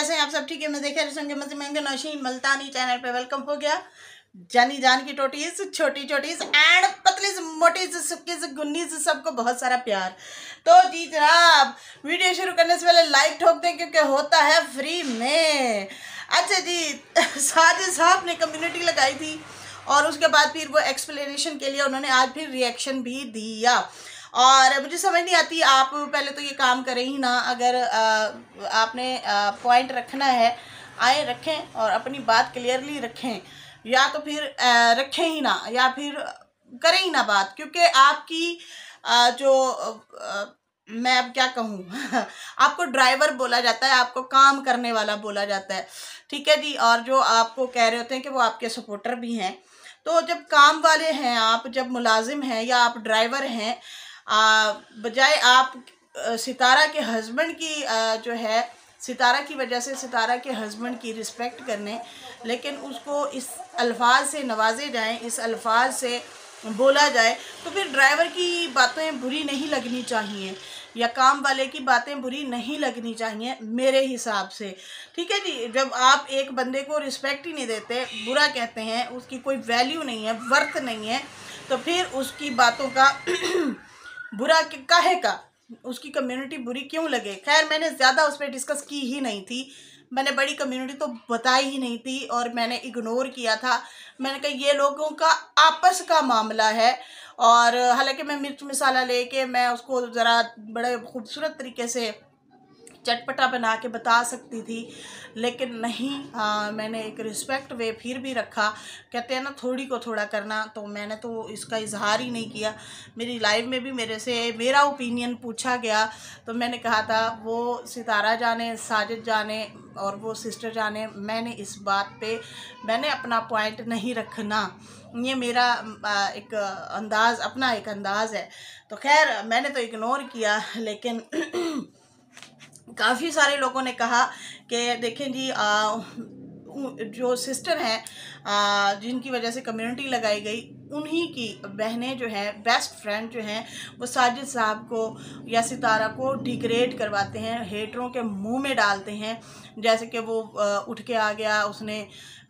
कैसे हैं आप सब ठीक है मैं देखे रसूंगे मजे महंगे नौशीन मल्तानी चैनल पे वेलकम हो गया जानी जान की टोटीज छोटी छोटीज एंड पतलीज मोटीज मोटी गुन्नीज सबको बहुत सारा प्यार तो जी जनाब वीडियो शुरू करने से पहले लाइक ठोक दें क्योंकि होता है फ्री में अच्छा जी साजिद साहब ने कम्युनिटी लगाई थी और उसके बाद फिर वो एक्सप्लेनेशन के लिए उन्होंने आज फिर रिएक्शन भी दिया और मुझे समझ नहीं आती आप पहले तो ये काम करें ही ना अगर आपने पॉइंट रखना है आए रखें और अपनी बात क्लियरली रखें या तो फिर रखें ही ना या फिर करें ही ना बात क्योंकि आपकी जो मैं अब क्या कहूँ आपको ड्राइवर बोला जाता है आपको काम करने वाला बोला जाता है ठीक है जी और जो आपको कह रहे होते हैं कि वो आपके सपोर्टर भी हैं तो जब काम वाले हैं आप जब मुलाजिम हैं या आप ड्राइवर हैं बजाय आप सितारा के हस्बैंड की आ, जो है सितारा की वजह से सितारा के हस्बैंड की रिस्पेक्ट करने लेकिन उसको इस अल्फाज से नवाजे जाएं इस अल्फाज से बोला जाए तो फिर ड्राइवर की बातें बुरी नहीं लगनी चाहिए या काम वाले की बातें बुरी नहीं लगनी चाहिए मेरे हिसाब से ठीक है जी जब आप एक बंदे को रिस्पेक्ट ही नहीं देते बुरा कहते हैं उसकी कोई वैल्यू नहीं है वर्थ नहीं है तो फिर उसकी बातों का बुरा काहे का उसकी कम्युनिटी बुरी क्यों लगे खैर मैंने ज़्यादा उस पर डिस्कस की ही नहीं थी मैंने बड़ी कम्युनिटी तो बताई ही नहीं थी और मैंने इग्नोर किया था मैंने कहा ये लोगों का आपस का मामला है और हालांकि मैं मिर्च मसाला लेके मैं उसको ज़रा बड़े खूबसूरत तरीके से चटपटा बना के बता सकती थी लेकिन नहीं आ, हाँ, मैंने एक रिस्पेक्ट वे फिर भी रखा कहते हैं ना थोड़ी को थोड़ा करना तो मैंने तो इसका इजहार ही नहीं किया मेरी लाइव में भी मेरे से मेरा ओपिनियन पूछा गया तो मैंने कहा था वो सितारा जाने साजिद जाने और वो सिस्टर जाने मैंने इस बात पे मैंने अपना पॉइंट नहीं रखना ये मेरा एक अंदाज़ अपना एक अंदाज़ है तो खैर मैंने तो इग्नोर किया लेकिन काफ़ी सारे लोगों ने कहा कि देखें जी आ, जो सिस्टर हैं जिनकी वजह से कम्युनिटी लगाई गई उन्हीं की बहनें जो हैं बेस्ट फ्रेंड जो हैं वो साजिद साहब को या सितारा को डिग्रेड करवाते हैं हेटरों के मुंह में डालते हैं जैसे कि वो उठ के आ गया उसने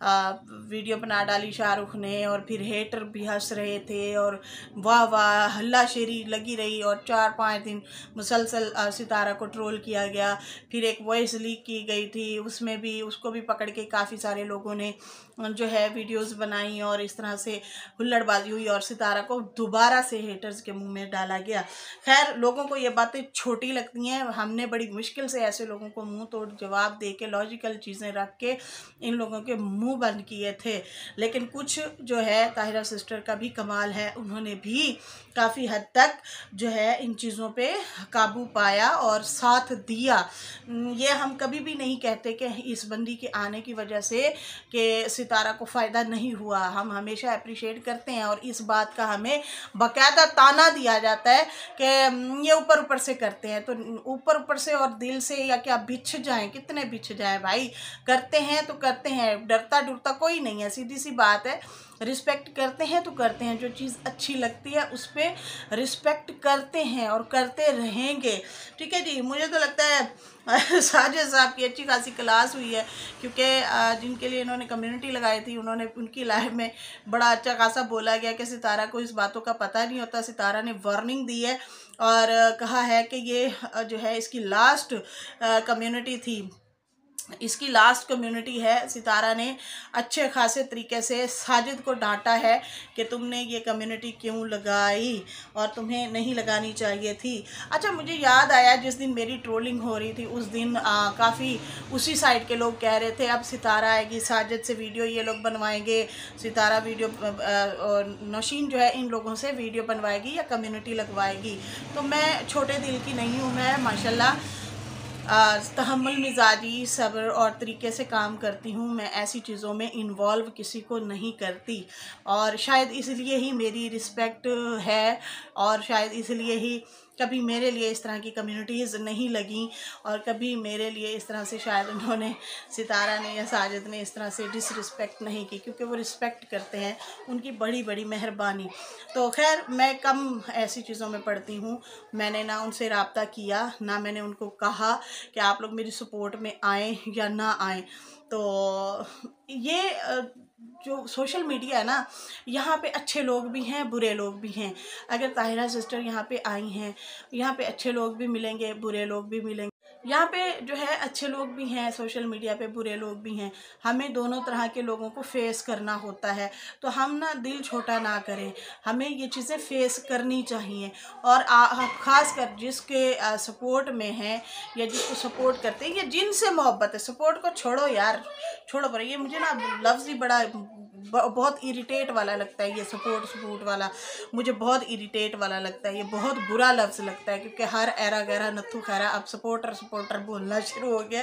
वीडियो बना डाली शाहरुख ने और फिर हेटर भी हंस रहे थे और वाह वाह हल्ला शेरी लगी रही और चार पाँच दिन मुसलसल सितारा को ट्रोल किया गया फिर एक वॉइस लीक की गई थी उसमें भी उसको भी पकड़ के काफ़ी सारे लोगों ने जो है वीडियोस बनाई और इस तरह से हुल्लड़बाजी हुई और सितारा को दोबारा से हेटर्स के मुंह में डाला गया खैर लोगों को ये बातें छोटी लगती हैं हमने बड़ी मुश्किल से ऐसे लोगों को मुंह तोड़ जवाब दे के लॉजिकल चीज़ें रख के इन लोगों के मुंह मुंह बंद किए थे लेकिन कुछ जो है ताहिरा सिस्टर का भी कमाल है उन्होंने भी काफ़ी हद तक जो है इन चीज़ों पे काबू पाया और साथ दिया ये हम कभी भी नहीं कहते कि इस बंदी के आने की वजह से कि सितारा को फ़ायदा नहीं हुआ हम हमेशा अप्रिशिएट करते हैं और इस बात का हमें बाकायदा ताना दिया जाता है कि ये ऊपर ऊपर से करते हैं तो ऊपर ऊपर से और दिल से या क्या बिछ जाएं कितने बिछ जाएँ भाई करते हैं तो करते हैं डरता मिलता डुलता कोई नहीं है सीधी सी बात है रिस्पेक्ट करते हैं तो करते हैं जो चीज़ अच्छी लगती है उस पर रिस्पेक्ट करते हैं और करते रहेंगे ठीक है जी मुझे तो लगता है साजिद साहब की अच्छी खासी क्लास हुई है क्योंकि जिनके लिए इन्होंने कम्युनिटी लगाई थी उन्होंने उनकी लाइफ में बड़ा अच्छा खासा बोला गया कि सितारा को इस बातों का पता नहीं होता सितारा ने वार्निंग दी है और कहा है कि ये जो है इसकी लास्ट कम्युनिटी थी इसकी लास्ट कम्युनिटी है सितारा ने अच्छे खासे तरीके से साजिद को डांटा है कि तुमने ये कम्युनिटी क्यों लगाई और तुम्हें नहीं लगानी चाहिए थी अच्छा मुझे याद आया जिस दिन मेरी ट्रोलिंग हो रही थी उस दिन काफ़ी उसी साइड के लोग कह रहे थे अब सितारा आएगी साजिद से वीडियो ये लोग बनवाएंगे सितारा वीडियो नौशीन जो है इन लोगों से वीडियो बनवाएगी या कम्युनिटी लगवाएगी तो मैं छोटे दिल की नहीं हूँ मैं माशाल्लाह तहमल मिजाजी सब्र और तरीके से काम करती हूँ मैं ऐसी चीज़ों में इन्वॉल्व किसी को नहीं करती और शायद इसलिए ही मेरी रिस्पेक्ट है और शायद इसलिए ही कभी मेरे लिए इस तरह की कम्युनिटीज़ नहीं लगी और कभी मेरे लिए इस तरह से शायद उन्होंने सितारा ने या साजिद ने इस तरह से डिसरिस्पेक्ट नहीं की क्योंकि वो रिस्पेक्ट करते हैं उनकी बड़ी बड़ी मेहरबानी तो खैर मैं कम ऐसी चीज़ों में पढ़ती हूँ मैंने ना उनसे रबता किया ना मैंने उनको कहा कि आप लोग मेरी सपोर्ट में आएँ या ना आएँ तो ये जो सोशल मीडिया है ना यहाँ पे अच्छे लोग भी हैं बुरे लोग भी हैं अगर ताहिरा सिस्टर यहाँ पे आई हैं यहाँ पे अच्छे लोग भी मिलेंगे बुरे लोग भी मिलेंगे यहाँ पे जो है अच्छे लोग भी हैं सोशल मीडिया पे बुरे लोग भी हैं हमें दोनों तरह के लोगों को फेस करना होता है तो हम ना दिल छोटा ना करें हमें ये चीज़ें फेस करनी चाहिए और ख़ास कर जिसके सपोर्ट में हैं या जिसको सपोर्ट करते हैं या जिनसे मोहब्बत है सपोर्ट को छोड़ो यार छोड़ो पर ये मुझे ना लफ्ज़ ही बड़ा बहुत इरिटेट वाला लगता है ये सपोर्ट सपोर्ट वाला मुझे बहुत इरिटेट वाला लगता है ये बहुत बुरा लफ्ज़ लगता है क्योंकि हर एरा गहरा नत्थू खैरा अब सपोर्टर सपोर्टर बोलना शुरू हो गया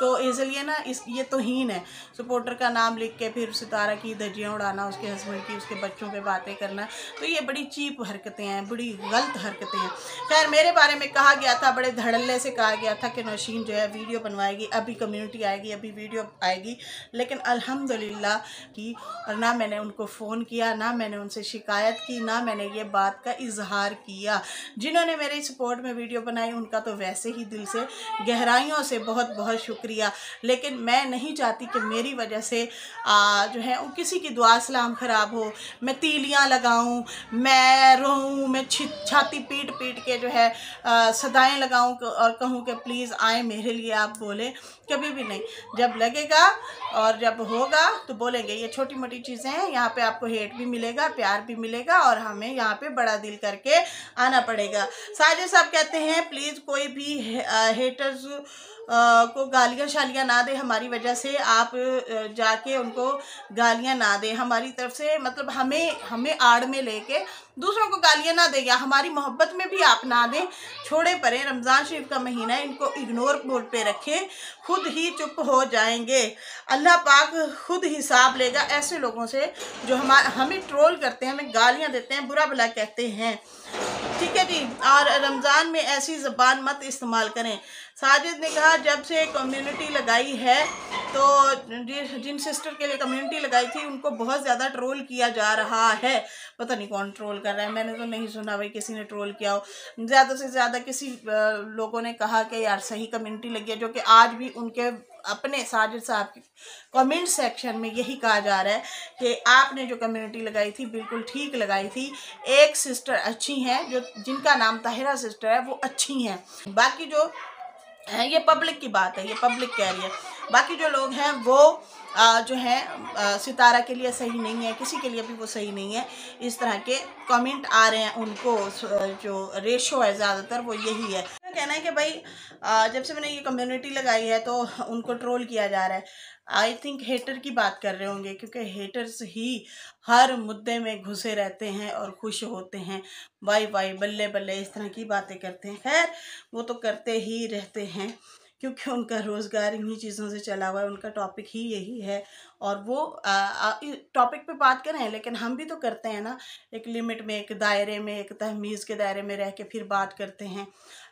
तो इसलिए ना इस ये तोहन है सपोर्टर का नाम लिख के फिर सितारा की धजियाँ उड़ाना उसके हस्बैंड की उसके बच्चों पर बातें करना तो ये बड़ी चीप हरकतें हैं बड़ी गलत हरकतें हैं खैर मेरे बारे में कहा गया था बड़े धड़ल्ले से कहा गया था कि नौशीन जो है वीडियो बनवाएगी अभी कम्युनिटी आएगी अभी वीडियो आएगी लेकिन अलहमदिल्ला की और ना मैंने उनको फ़ोन किया ना मैंने उनसे शिकायत की ना मैंने ये बात का इजहार किया जिन्होंने मेरे सपोर्ट में वीडियो बनाई उनका तो वैसे ही दिल से गहराइयों से बहुत बहुत शुक्रिया लेकिन मैं नहीं चाहती कि मेरी वजह से आ, जो है किसी की दुआ सलाम ख़राब हो मैं तीलियाँ लगाऊँ मैं रोऊँ मैं छाती पीट पीट के जो है सदाएँ लगाऊँ और कहूँ कि प्लीज़ आए मेरे लिए आप बोले कभी भी नहीं जब लगेगा और जब होगा तो बोलेंगे ये छोटी मोटी छोटी चीज़ें हैं यहाँ पे आपको हेट भी मिलेगा प्यार भी मिलेगा और हमें यहाँ पे बड़ा दिल करके आना पड़ेगा साजिद साहब कहते हैं प्लीज़ कोई भी हेटर्स को गालियाँ शालियाँ ना दे हमारी वजह से आप जाके उनको गालियाँ ना दे हमारी तरफ से मतलब हमें हमें आड़ में लेके दूसरों को गालियाँ ना दे या हमारी मोहब्बत में भी आप ना दें छोड़े परे रमज़ान शरीफ का महीना इनको इग्नोर मोड पे रखें खुद ही चुप हो जाएंगे अल्लाह पाक खुद हिसाब लेगा ऐसे लोगों से जो हम हमें ट्रोल करते हैं हमें गालियाँ देते हैं बुरा भला कहते हैं ठीक है जी और रमज़ान में ऐसी ज़बान मत इस्तेमाल करें साजिद ने कहा जब से कम्युनिटी लगाई है तो जिन सिस्टर के लिए कम्युनिटी लगाई थी उनको बहुत ज़्यादा ट्रोल किया जा रहा है पता नहीं कौन ट्रोल कर रहा है मैंने तो नहीं सुना भाई किसी ने ट्रोल किया हो ज़्यादा से ज़्यादा किसी लोगों ने कहा कि यार सही कम्युनिटी लगी है जो कि आज भी उनके अपने साजिद साहब के कमेंट सेक्शन में यही कहा जा रहा है कि आपने जो कम्युनिटी लगाई थी बिल्कुल ठीक लगाई थी एक सिस्टर अच्छी हैं जो जिनका नाम ताहिरा सिस्टर है वो अच्छी हैं बाकी जो है ये पब्लिक की बात है ये पब्लिक कह रही है बाकी जो लोग हैं वो आ, जो है सितारा के लिए सही नहीं है किसी के लिए भी वो सही नहीं है इस तरह के कमेंट आ रहे हैं उनको जो रेशो है ज़्यादातर वो यही है कहना है कि भाई जब से मैंने ये कम्युनिटी लगाई है तो उनको ट्रोल किया जा रहा है आई थिंक हेटर की बात कर रहे होंगे क्योंकि हेटर्स ही हर मुद्दे में घुसे रहते हैं और खुश होते हैं बाई बाई बल्ले बल्ले इस तरह की बातें करते हैं खैर वो तो करते ही रहते हैं क्योंकि उनका रोज़गार इन्हीं चीज़ों से चला हुआ है उनका टॉपिक ही यही है और वो टॉपिक पे बात करें लेकिन हम भी तो करते हैं ना एक लिमिट में एक दायरे में एक तहमीज़ के दायरे में रह के फिर बात करते हैं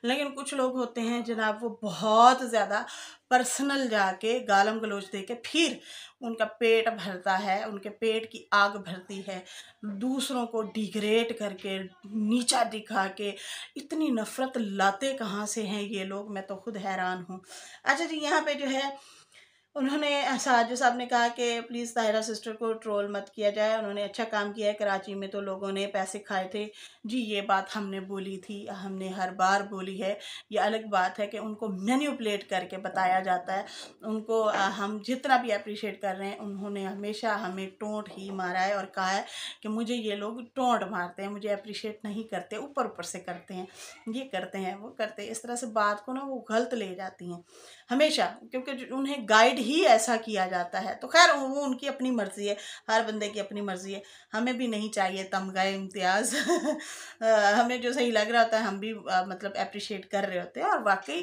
लेकिन कुछ लोग होते हैं जनाब वो बहुत ज़्यादा पर्सनल जाके गालम गलोच दे के फिर उनका पेट भरता है उनके पेट की आग भरती है दूसरों को डिग्रेड करके नीचा दिखा के इतनी नफ़रत लाते कहाँ से हैं ये लोग मैं तो खुद हैरान हूँ अच्छा जी यहाँ पे जो है उन्होंने साजो साहब ने कहा कि प्लीज़ ताहिरा सिस्टर को ट्रोल मत किया जाए उन्होंने अच्छा काम किया है कराची में तो लोगों ने पैसे खाए थे जी ये बात हमने बोली थी हमने हर बार बोली है ये अलग बात है कि उनको मैन्यूपलेट करके बताया जाता है उनको हम जितना भी अप्रिशिएट कर रहे हैं उन्होंने हमेशा हमें टोंट ही मारा है और कहा है कि मुझे ये लोग टोंट मारते हैं मुझे अप्रिशिएट नहीं करते ऊपर ऊपर से करते हैं ये करते हैं वो करते हैं इस तरह से बात को ना वो गलत ले जाती हैं हमेशा क्योंकि उन्हें गाइड ही ऐसा किया जाता है तो खैर वो उनकी अपनी मर्ज़ी है हर बंदे की अपनी मर्ज़ी है हमें भी नहीं चाहिए तमगा इम्तियाज़ हमें जो सही लग रहा होता है हम भी आ, मतलब अप्रिशिएट कर रहे होते हैं और वाकई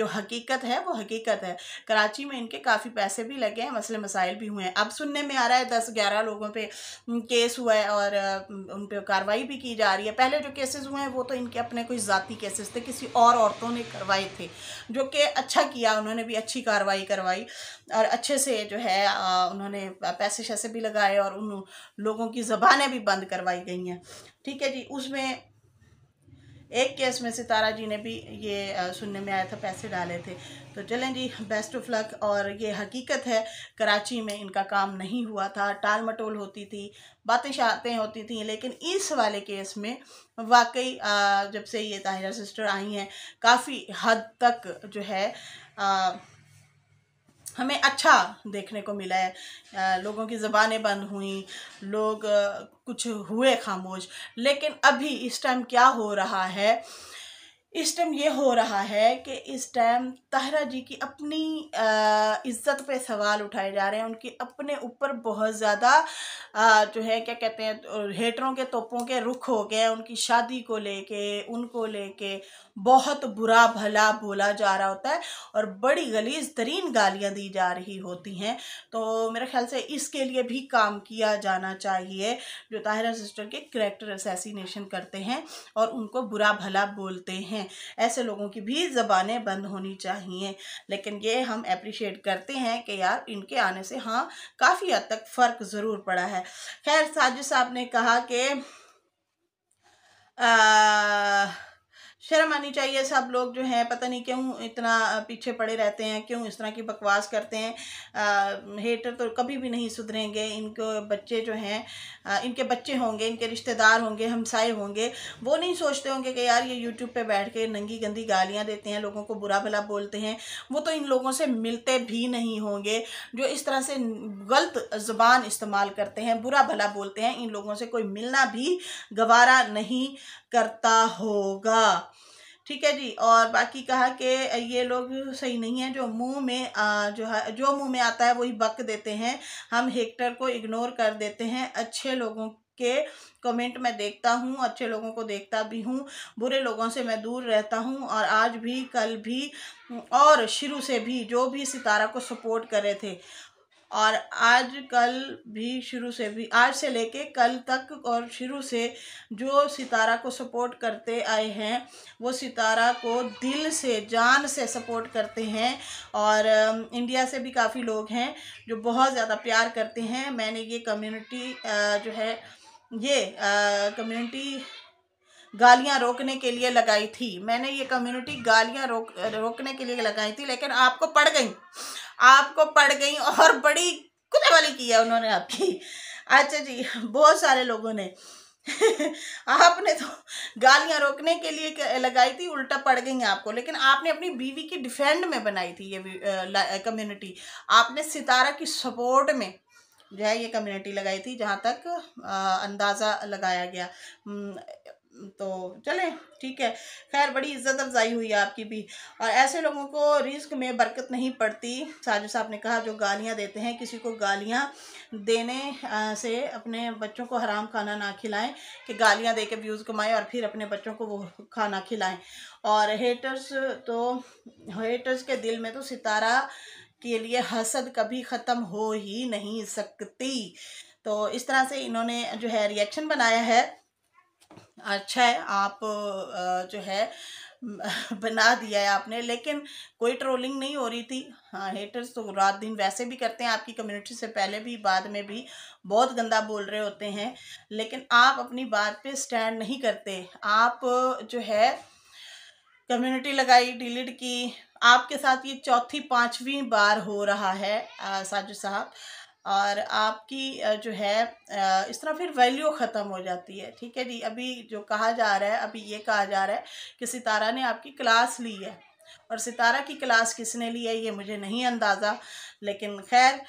जो हकीकत है वो हकीकत है कराची में इनके काफ़ी पैसे भी लगे हैं मसले मसाइल भी हुए हैं अब सुनने में आ रहा है दस ग्यारह लोगों पर केस हुआ है और उन पर कार्रवाई भी की जा रही है पहले जो केसेस हुए हैं वो तो इनके अपने कोई ज़ाती केसेस थे किसी और औरतों ने करवाए थे जो कि अच्छा किया उन्होंने भी अच्छी कार्रवाई करवाई और अच्छे से जो है उन्होंने पैसे शैसे भी लगाए और उन लोगों की ज़बानें भी बंद करवाई गई हैं ठीक है जी उसमें एक केस में सितारा जी ने भी ये सुनने में आया था पैसे डाले थे तो चलें जी बेस्ट ऑफ लक और ये हकीकत है कराची में इनका काम नहीं हुआ था टाल मटोल होती थी बातें शातें होती थी लेकिन इस वाले केस में वाकई जब से ये ताहिरा सिस्टर आई हैं काफ़ी हद तक जो है आ, हमें अच्छा देखने को मिला है लोगों की ज़बानें बंद हुई लोग कुछ हुए खामोश लेकिन अभी इस टाइम क्या हो रहा है इस टाइम ये हो रहा है कि इस टाइम तहरा जी की अपनी आ, इज़्ज़त पे सवाल उठाए जा रहे हैं उनकी अपने ऊपर बहुत ज़्यादा जो है क्या कहते हैं हेटरों के तोपों के रुख हो गए उनकी शादी को लेके उनको लेके बहुत बुरा भला बोला जा रहा होता है और बड़ी गलीज तरीन गालियाँ दी जा रही होती हैं तो मेरे ख्याल से इसके लिए भी काम किया जाना चाहिए जो ताहिरा सिस्टर के करेक्टर असैसिनेशन करते हैं और उनको बुरा भला बोलते हैं ऐसे लोगों की भी ज़बानें बंद होनी चाहिए लेकिन ये हम अप्रिशिएट करते हैं कि यार इनके आने से हाँ काफ़ी हद तक फ़र्क ज़रूर पड़ा है खैर साजिद साहब ने कहा कि शर्म आनी चाहिए सब लोग जो हैं पता नहीं क्यों इतना पीछे पड़े रहते हैं क्यों इस तरह की बकवास करते हैं आ, हेटर तो कभी भी नहीं सुधरेंगे इनको बच्चे जो हैं इनके बच्चे होंगे इनके रिश्तेदार होंगे हमसाए होंगे वो नहीं सोचते होंगे कि यार ये यूट्यूब पे बैठ के नंगी गंदी गालियाँ देते हैं लोगों को बुरा भला बोलते हैं वो तो इन लोगों से मिलते भी नहीं होंगे जो इस तरह से गलत ज़बान इस्तेमाल करते हैं बुरा भला बोलते हैं इन लोगों से कोई मिलना भी गवारा नहीं करता होगा ठीक है जी और बाकी कहा कि ये लोग सही नहीं है जो मुंह में आ, जो है जो मुंह में आता है वही बक देते हैं हम हेक्टर को इग्नोर कर देते हैं अच्छे लोगों के कमेंट मैं देखता हूँ अच्छे लोगों को देखता भी हूँ बुरे लोगों से मैं दूर रहता हूँ और आज भी कल भी और शुरू से भी जो भी सितारा को सपोर्ट करे थे और आज कल भी शुरू से भी आज से लेके कल तक और शुरू से जो सितारा को सपोर्ट करते आए हैं वो सितारा को दिल से जान से सपोर्ट करते हैं और इंडिया से भी काफ़ी लोग हैं जो बहुत ज़्यादा प्यार करते हैं मैंने ये कम्युनिटी जो है ये कम्युनिटी गालियाँ रोकने के लिए लगाई थी मैंने ये कम्युनिटी गालियाँ रोक रोकने के लिए लगाई थी लेकिन आपको पड़ गई आपको पड़ गई और बड़ी वाली की है उन्होंने आपकी अच्छा जी बहुत सारे लोगों ने आपने तो गालियां रोकने के लिए लगाई थी उल्टा पड़ गई आपको लेकिन आपने अपनी बीवी की डिफेंड में बनाई थी ये कम्युनिटी आपने सितारा की सपोर्ट में जो है ये कम्युनिटी लगाई थी जहाँ तक आ, अंदाज़ा लगाया गया तो चले ठीक है खैर बड़ी इज्जत अफजाई हुई है आपकी भी और ऐसे लोगों को रिस्क में बरकत नहीं पड़ती साजिद साहब ने कहा जो गालियाँ देते हैं किसी को गालियाँ देने से अपने बच्चों को हराम खाना ना खिलाएं कि गालियाँ दे के व्यूज़ कमाएं और फिर अपने बच्चों को वो खाना खिलाएं और हेटर्स तो हेटर्स के दिल में तो सितारा के लिए हसद कभी ख़त्म हो ही नहीं सकती तो इस तरह से इन्होंने जो है रिएक्शन बनाया है अच्छा है आप जो है बना दिया है आपने लेकिन कोई ट्रोलिंग नहीं हो रही थी हाँ हेटर्स तो रात दिन वैसे भी करते हैं आपकी कम्युनिटी से पहले भी बाद में भी बहुत गंदा बोल रहे होते हैं लेकिन आप अपनी बात पे स्टैंड नहीं करते आप जो है कम्युनिटी लगाई डिलीट की आपके साथ ये चौथी पांचवी बार हो रहा है साजू साहब और आपकी जो है इस तरह फिर वैल्यू ख़त्म हो जाती है ठीक है जी अभी जो कहा जा रहा है अभी ये कहा जा रहा है कि सितारा ने आपकी क्लास ली है और सितारा की क्लास किसने ली है ये मुझे नहीं अंदाज़ा लेकिन खैर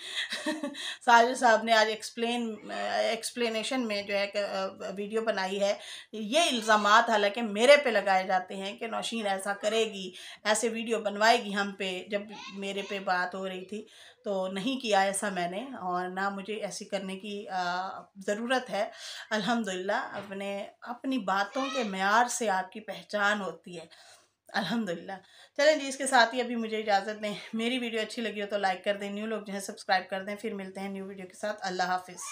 साजिद साहब ने आज एक्सप्लेन एक्सप्लेनेशन में जो है वीडियो बनाई है ये इल्ज़ाम हालांकि मेरे पे लगाए जाते हैं कि नौशीन ऐसा करेगी ऐसे वीडियो बनवाएगी हम पे जब मेरे पे बात हो रही थी तो नहीं किया ऐसा मैंने और ना मुझे ऐसी करने की ज़रूरत है अल्हम्दुलिल्लाह अपने अपनी बातों के मैार से आपकी पहचान होती है अल्हम्दुलिल्लाह चलें जी इसके साथ ही अभी मुझे इजाज़त दें मेरी वीडियो अच्छी लगी हो तो लाइक कर दें न्यू लोग जो है सब्सक्राइब कर दें फिर मिलते हैं न्यू वीडियो के साथ अल्लाह हाफिज़